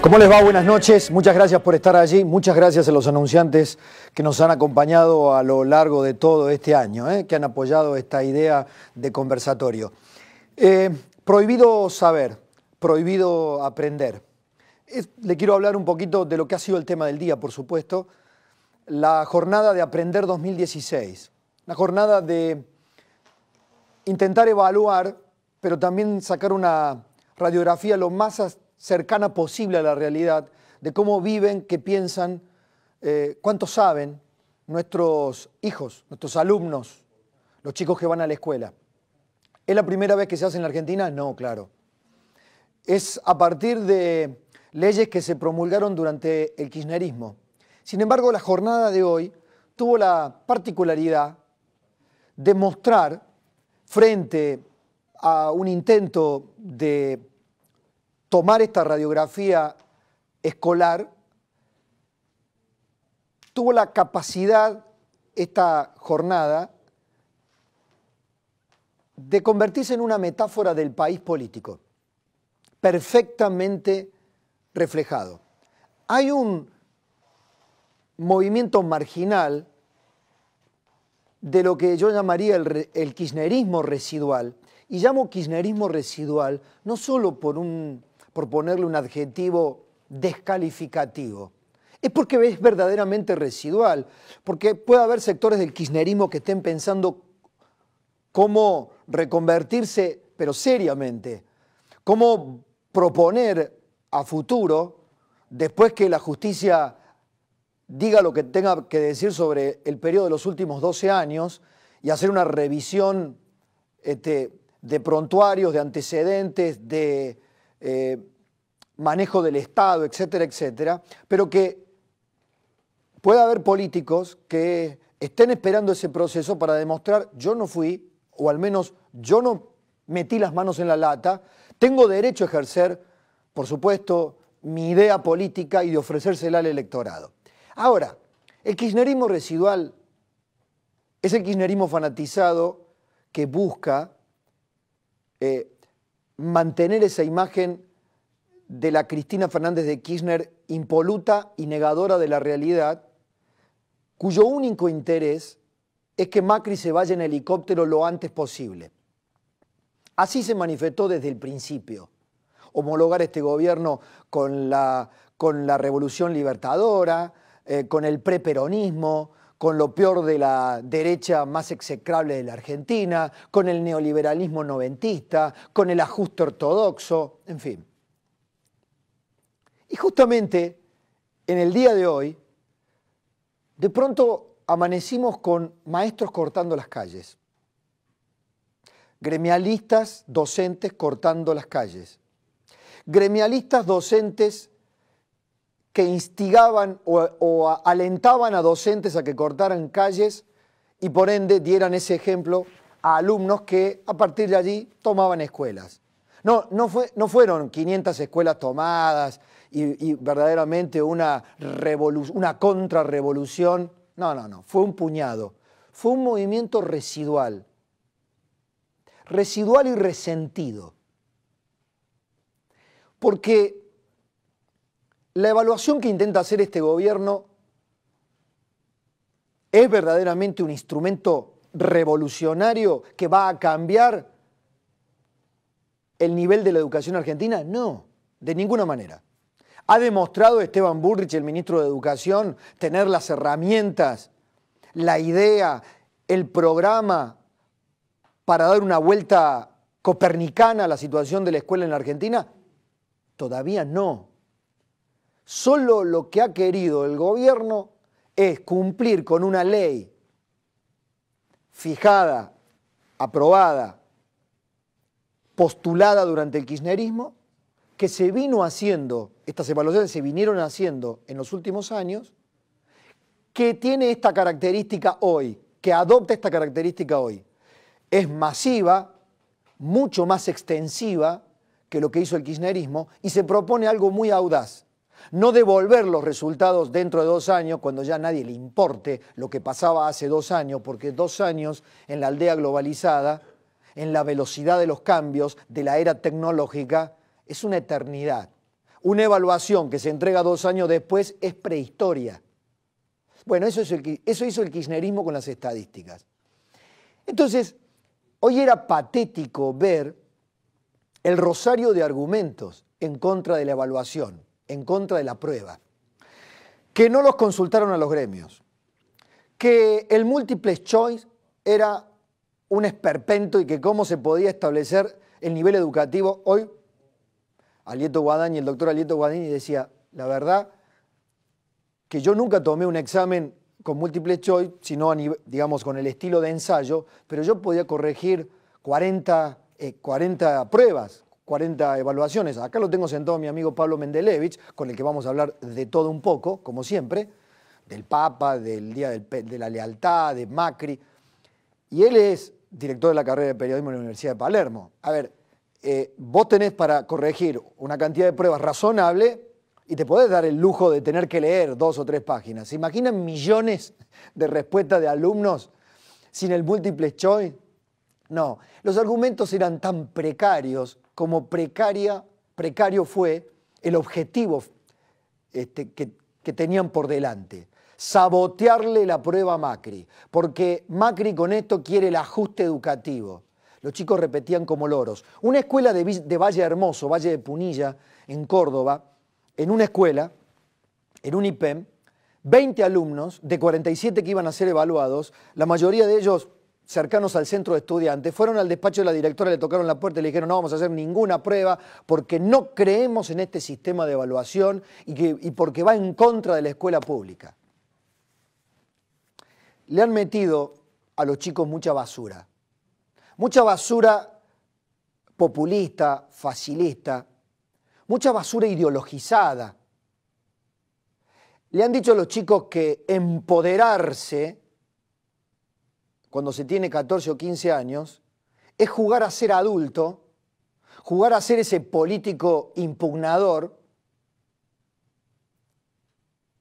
¿Cómo les va? Buenas noches. Muchas gracias por estar allí. Muchas gracias a los anunciantes que nos han acompañado a lo largo de todo este año, ¿eh? que han apoyado esta idea de conversatorio. Eh, prohibido saber, prohibido aprender. le quiero hablar un poquito de lo que ha sido el tema del día, por supuesto. La jornada de Aprender 2016. La jornada de intentar evaluar, pero también sacar una radiografía lo más cercana posible a la realidad, de cómo viven, qué piensan, eh, cuánto saben nuestros hijos, nuestros alumnos, los chicos que van a la escuela. ¿Es la primera vez que se hace en la Argentina? No, claro. Es a partir de leyes que se promulgaron durante el kirchnerismo. Sin embargo, la jornada de hoy tuvo la particularidad de mostrar, frente a un intento de tomar esta radiografía escolar, tuvo la capacidad esta jornada de convertirse en una metáfora del país político, perfectamente reflejado. Hay un movimiento marginal de lo que yo llamaría el, kirchnerismo residual, y llamo kirchnerismo residual no solo por un por ponerle un adjetivo descalificativo. Es porque es verdaderamente residual, porque puede haber sectores del kirchnerismo que estén pensando cómo reconvertirse, pero seriamente, cómo proponer a futuro, después que la justicia diga lo que tenga que decir sobre el periodo de los últimos 12 años y hacer una revisión este, de prontuarios, de antecedentes, de eh, manejo del Estado, etcétera, etcétera, pero que puede haber políticos que estén esperando ese proceso para demostrar yo no fui, o al menos yo no metí las manos en la lata, tengo derecho a ejercer, por supuesto, mi idea política y de ofrecérsela al electorado. Ahora, el kirchnerismo residual es el kirchnerismo fanatizado que busca eh, mantener esa imagen de la Cristina Fernández de Kirchner impoluta y negadora de la realidad, cuyo único interés es que Macri se vaya en helicóptero lo antes posible. Así se manifestó desde el principio. Homologar este gobierno con la, revolución libertadora, eh, con el preperonismo, con lo peor de la derecha más execrable de la Argentina, con el neoliberalismo noventista, con el ajuste ortodoxo, en fin. Y justamente en el día de hoy, de pronto amanecimos con maestros cortando las calles, gremialistas, docentes cortando las calles, gremialistas, docentes que instigaban o, alentaban a docentes a que cortaran calles y por ende dieran ese ejemplo a alumnos que a partir de allí tomaban escuelas. No, no, fue, no fueron 500 escuelas tomadas y, verdaderamente una, una contrarrevolución. No, no, no, fue un puñado. Fue un movimiento residual. Residual y resentido. Porque la evaluación que intenta hacer este gobierno es verdaderamente un instrumento revolucionario que va a cambiar el nivel de la educación argentina? No, de ninguna manera. ¿Ha demostrado Esteban Burrich, el ministro de Educación, tener las herramientas, la idea, el programa para dar una vuelta copernicana a la situación de la escuela en la Argentina? Todavía no. Solo lo que ha querido el gobierno es cumplir con una ley fijada, aprobada, postulada durante el kirchnerismo, que se vino haciendo, estas evaluaciones se vinieron haciendo en los últimos años, que tiene esta característica hoy, que adopta esta característica hoy. Es masiva, mucho más extensiva que lo que hizo el kirchnerismo y se propone algo muy audaz, no devolver los resultados dentro de dos años cuando ya nadie le importe lo que pasaba hace dos años, porque dos años en la aldea globalizada, en la velocidad de los cambios de la era tecnológica, es una eternidad. Una evaluación que se entrega dos años después es prehistoria. Bueno, eso, eso hizo el kirchnerismo con las estadísticas. Entonces, hoy era patético ver el rosario de argumentos en contra de la evaluación en contra de la prueba, que no los consultaron a los gremios, que el multiple choice era un esperpento y que cómo se podía establecer el nivel educativo. Hoy, Alieto y el doctor Alieto Guadagni decía, la verdad, que yo nunca tomé un examen con múltiple choice, sino digamos con el estilo de ensayo, pero yo podía corregir 40, 40 eh, pruebas 40 evaluaciones. Acá lo tengo sentado mi amigo Pablo Mendelevich, con el que vamos a hablar de todo un poco, como siempre, del Papa, del Día de la Lealtad, de Macri. Y él es director de la carrera de periodismo en la Universidad de Palermo. A ver, eh, vos tenés para corregir una cantidad de pruebas razonable y te podés dar el lujo de tener que leer dos o tres páginas. ¿Se imaginan millones de respuestas de alumnos sin el múltiple choice? No, los argumentos eran tan precarios como precaria, precario fue el objetivo este, que, tenían por delante sabotearle la prueba a Macri, porque Macri con esto quiere el ajuste educativo. Los chicos repetían como loros. Una escuela de, de, Valle Hermoso, Valle de Punilla, en Córdoba, en una escuela, en un IPEM, 20 alumnos de 47 que iban a ser evaluados, la mayoría de ellos cercanos al centro de estudiantes, fueron al despacho de la directora, le tocaron la puerta y le dijeron no vamos a hacer ninguna prueba porque no creemos en este sistema de evaluación y, que, porque va en contra de la escuela pública. Le han metido a los chicos mucha basura, mucha basura populista, facilista, mucha basura ideologizada. Le han dicho a los chicos que empoderarse cuando se tiene 14 o 15 años, es jugar a ser adulto, jugar a ser ese político impugnador,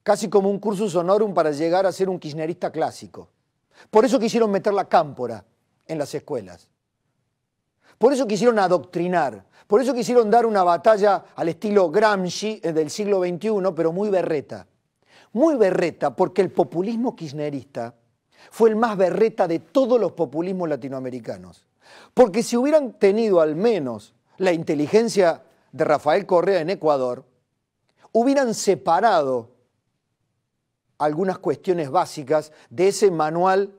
casi como un cursus honorum para llegar a ser un kirchnerista clásico. Por eso quisieron meter la cámpora en las escuelas. Por eso quisieron adoctrinar, por eso quisieron dar una batalla al estilo Gramsci eh, del siglo XXI, pero muy berreta. Muy berreta porque el populismo kirchnerista fue el más berreta de todos los populismos latinoamericanos. Porque si hubieran tenido al menos la inteligencia de Rafael Correa en Ecuador, hubieran separado algunas cuestiones básicas de ese manual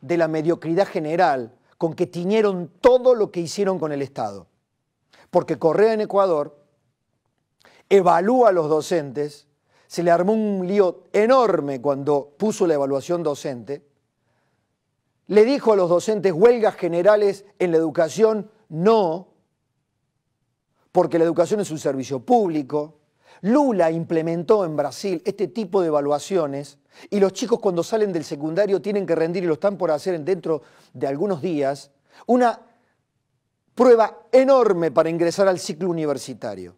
de la mediocridad general con que tiñeron todo lo que hicieron con el Estado. Porque Correa en Ecuador evalúa a los docentes se le armó un lío enorme cuando puso la evaluación docente, le dijo a los docentes huelgas generales en la educación, no, porque la educación es un servicio público. Lula implementó en Brasil este tipo de evaluaciones y los chicos cuando salen del secundario tienen que rendir, y lo están por hacer dentro de algunos días, una prueba enorme para ingresar al ciclo universitario.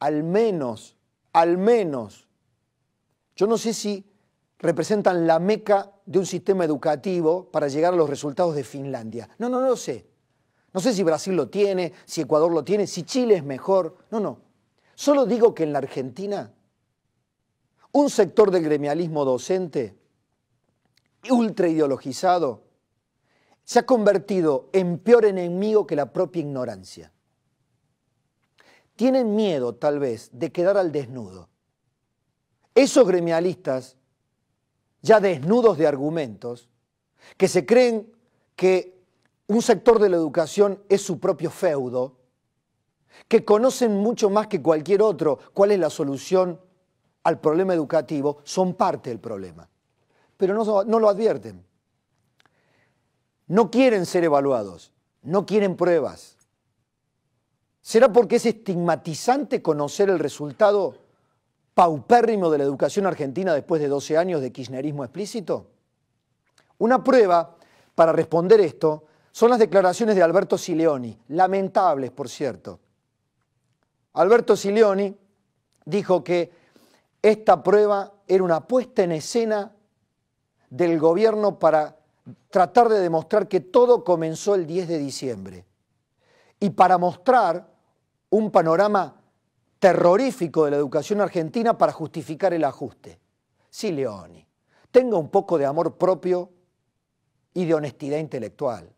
Al menos al menos, yo no sé si representan la meca de un sistema educativo para llegar a los resultados de Finlandia. No, no, no lo sé. No sé si Brasil lo tiene, si Ecuador lo tiene, si Chile es mejor. No, no. Solo digo que en la Argentina, un sector del gremialismo docente, ultra ideologizado, se ha convertido en peor enemigo que la propia ignorancia tienen miedo tal vez de quedar al desnudo. Esos gremialistas, ya desnudos de argumentos, que se creen que un sector de la educación es su propio feudo, que conocen mucho más que cualquier otro cuál es la solución al problema educativo, son parte del problema, pero no, no lo advierten. No quieren ser evaluados, no quieren pruebas, ¿Será porque es estigmatizante conocer el resultado paupérrimo de la educación argentina después de 12 años de kirchnerismo explícito? Una prueba para responder esto son las declaraciones de Alberto Sileoni, lamentables por cierto. Alberto Sileoni dijo que esta prueba era una puesta en escena del gobierno para tratar de demostrar que todo comenzó el 10 de diciembre y para mostrar un panorama terrorífico de la educación argentina para justificar el ajuste. Sí, Leoni, tenga un poco de amor propio y de honestidad intelectual.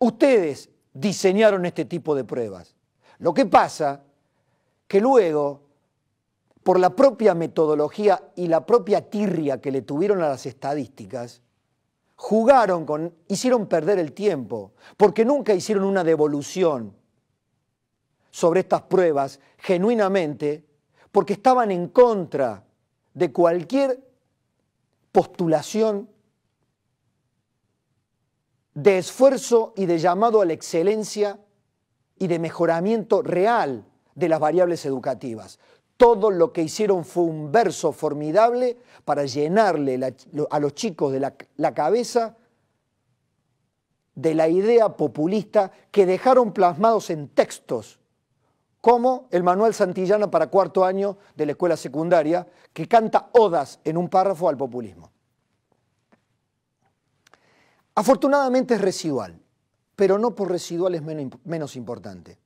Ustedes diseñaron este tipo de pruebas. Lo que pasa que luego, por la propia metodología y la propia tirria que le tuvieron a las estadísticas, jugaron con, hicieron perder el tiempo, porque nunca hicieron una devolución sobre estas pruebas genuinamente, porque estaban en contra de cualquier postulación de esfuerzo y de llamado a la excelencia y de mejoramiento real de las variables educativas. Todo lo que hicieron fue un verso formidable para llenarle a los chicos de la cabeza de la idea populista que dejaron plasmados en textos, como el Manuel Santillana para cuarto año de la escuela secundaria, que canta odas en un párrafo al populismo. Afortunadamente es residual, pero no por residual es menos importante,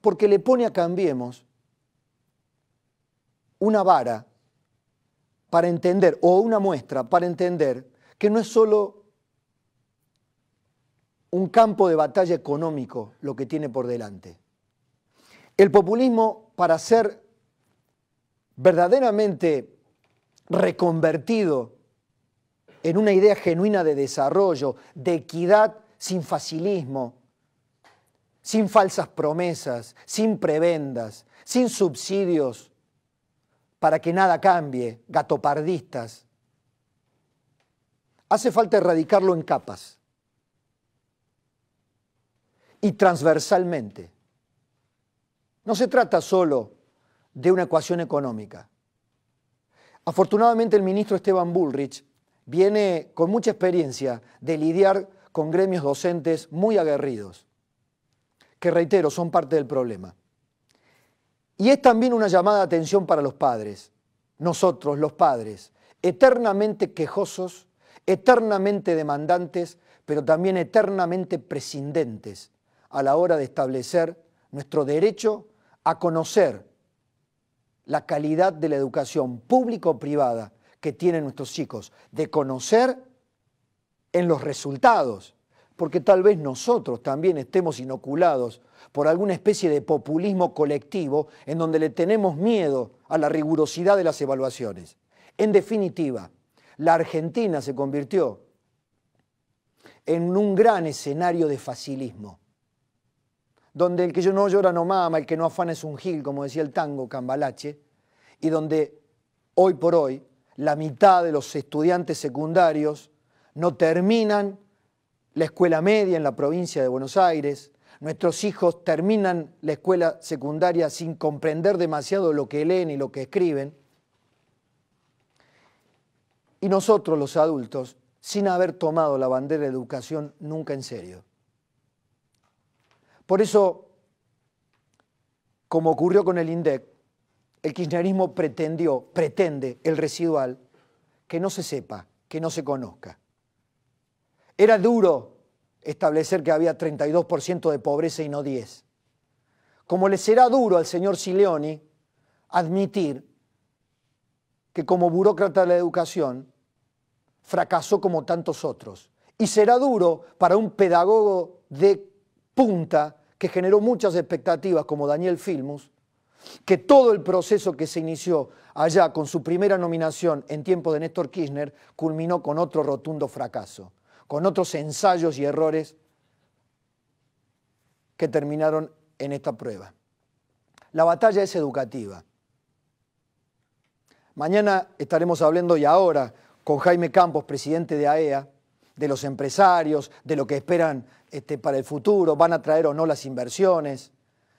porque le pone a Cambiemos una vara para entender, o una muestra para entender que no es solo un campo de batalla económico lo que tiene por delante. El populismo, para ser verdaderamente reconvertido en una idea genuina de desarrollo, de equidad sin facilismo, sin falsas promesas, sin prebendas, sin subsidios para que nada cambie, gatopardistas. Hace falta erradicarlo en capas y transversalmente. No se trata solo de una ecuación económica. Afortunadamente el ministro Esteban Bullrich viene con mucha experiencia de lidiar con gremios docentes muy aguerridos, que reitero, son parte del problema. Y es también una llamada de atención para los padres, nosotros los padres, eternamente quejosos, eternamente demandantes, pero también eternamente prescindentes a la hora de establecer nuestro derecho a conocer la calidad de la educación pública o privada que tienen nuestros chicos, de conocer en los resultados porque tal vez nosotros también estemos inoculados por alguna especie de populismo colectivo en donde le tenemos miedo a la rigurosidad de las evaluaciones. En definitiva, la Argentina se convirtió en un gran escenario de facilismo, donde el que yo no llora no mama, el que no afana es un gil, como decía el tango Cambalache, y donde hoy por hoy la mitad de los estudiantes secundarios no terminan la escuela media en la provincia de Buenos Aires, nuestros hijos terminan la escuela secundaria sin comprender demasiado lo que leen y lo que escriben, y nosotros los adultos sin haber tomado la bandera de educación nunca en serio. Por eso, como ocurrió con el INDEC, el kirchnerismo pretendió, pretende el residual, que no se sepa, que no se conozca. Era duro establecer que había 32% de pobreza y no 10. Como le será duro al señor Sileoni admitir que como burócrata de la educación fracasó como tantos otros. Y será duro para un pedagogo de punta que generó muchas expectativas como Daniel Filmus, que todo el proceso que se inició allá con su primera nominación en tiempo de Néstor Kirchner culminó con otro rotundo fracaso con otros ensayos y errores que terminaron en esta prueba. La batalla es educativa. Mañana estaremos hablando y ahora con Jaime Campos, presidente de AEA, e de los empresarios, de lo que esperan este, para el futuro, van a traer o no las inversiones,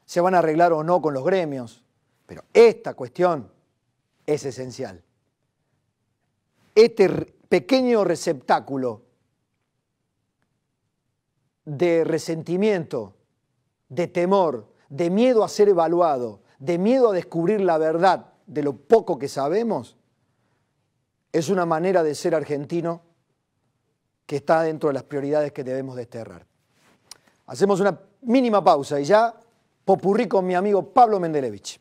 se van a arreglar o no con los gremios. Pero esta cuestión es esencial. Este pequeño receptáculo de resentimiento, de temor, de miedo a ser evaluado, de miedo a descubrir la verdad de lo poco que sabemos, es una manera de ser argentino que está dentro de las prioridades que debemos desterrar. Hacemos una mínima pausa y ya popurrí con mi amigo Pablo Mendelevich.